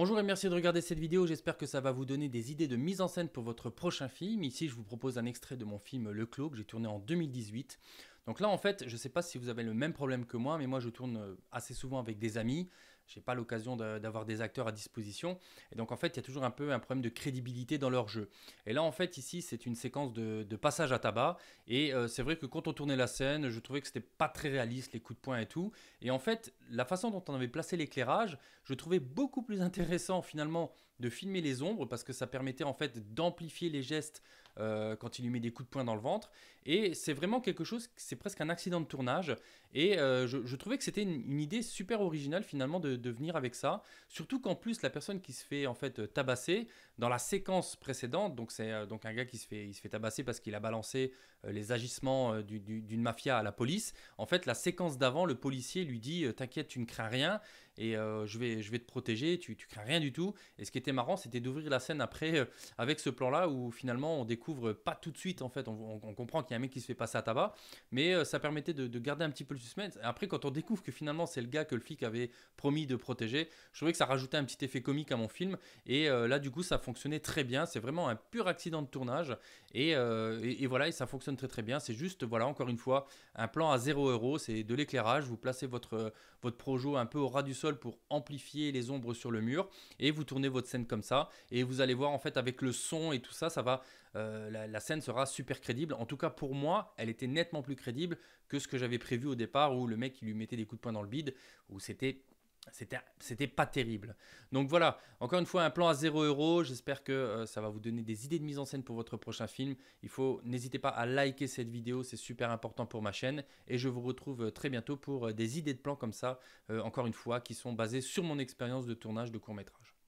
Bonjour et merci de regarder cette vidéo, j'espère que ça va vous donner des idées de mise en scène pour votre prochain film. Ici je vous propose un extrait de mon film Le Clos que j'ai tourné en 2018. Donc là en fait, je ne sais pas si vous avez le même problème que moi, mais moi je tourne euh, assez souvent avec des amis j'ai pas l'occasion d'avoir des acteurs à disposition. Et donc en fait, il y a toujours un peu un problème de crédibilité dans leur jeu. Et là, en fait, ici, c'est une séquence de, passage à tabac. Et euh, c'est vrai que quand on tournait la scène, je trouvais que c'était pas très réaliste, les coups de poing et tout. Et en fait, la façon dont on avait placé l'éclairage, je trouvais beaucoup plus intéressant finalement de filmer les ombres parce que ça permettait en fait d'amplifier les gestes euh, quand il lui met des coups de poing dans le ventre. Et c'est vraiment quelque chose, c'est presque un accident de tournage. Et euh, je, trouvais que c'était une, idée super originale finalement de, venir avec ça. Surtout qu'en plus, la personne qui se fait en fait tabasser, dans la séquence précédente, donc c'est euh, donc un gars qui se fait, il se fait tabasser parce qu'il a balancé les agissements d'une mafia à la police. En fait, la séquence d'avant, le policier lui dit T'inquiète, tu ne crains rien et je, vais, je vais te protéger, tu, tu crains rien du tout. Et ce qui était marrant, c'était d'ouvrir la scène après avec ce plan-là où finalement on découvre découvre pas tout de suite en fait. On, comprend qu'il y a un mec qui se fait passer à tabac, mais euh, ça permettait de, garder un petit peu le suspense. Après, quand on découvre que finalement c'est le gars que le flic avait promis de protéger, je trouvais que ça rajoutait un petit effet comique à mon film. Et euh, là, du coup, ça fonctionnait très bien. C'est vraiment un pur accident de tournage. Euh, et, voilà, et ça fonctionne très très bien. C'est juste, voilà, encore une fois, un plan à 0 euros. C'est de l'éclairage. Vous placez votre, votre projo un peu au ras du sol pour amplifier les ombres sur le mur. Et vous tournez votre scène comme ça. Et vous allez voir, en fait, avec le son et tout ça, ça va. Euh, la, scène sera super crédible. En tout cas, pour moi, elle était nettement plus crédible que ce que j'avais prévu au départ, où le mec lui mettait des coups de poing dans le bide, où c'était c'était pas terrible. Donc voilà, encore une fois, un plan à 0 euros. J'espère que euh, ça va vous donner des idées de mise en scène pour votre prochain film. Il faut, n'hésitez pas à liker cette vidéo, c'est super important pour ma chaîne. Et je vous retrouve euh, très bientôt pour des idées de plans comme ça, encore une fois, qui sont basées sur mon expérience de tournage de court métrage.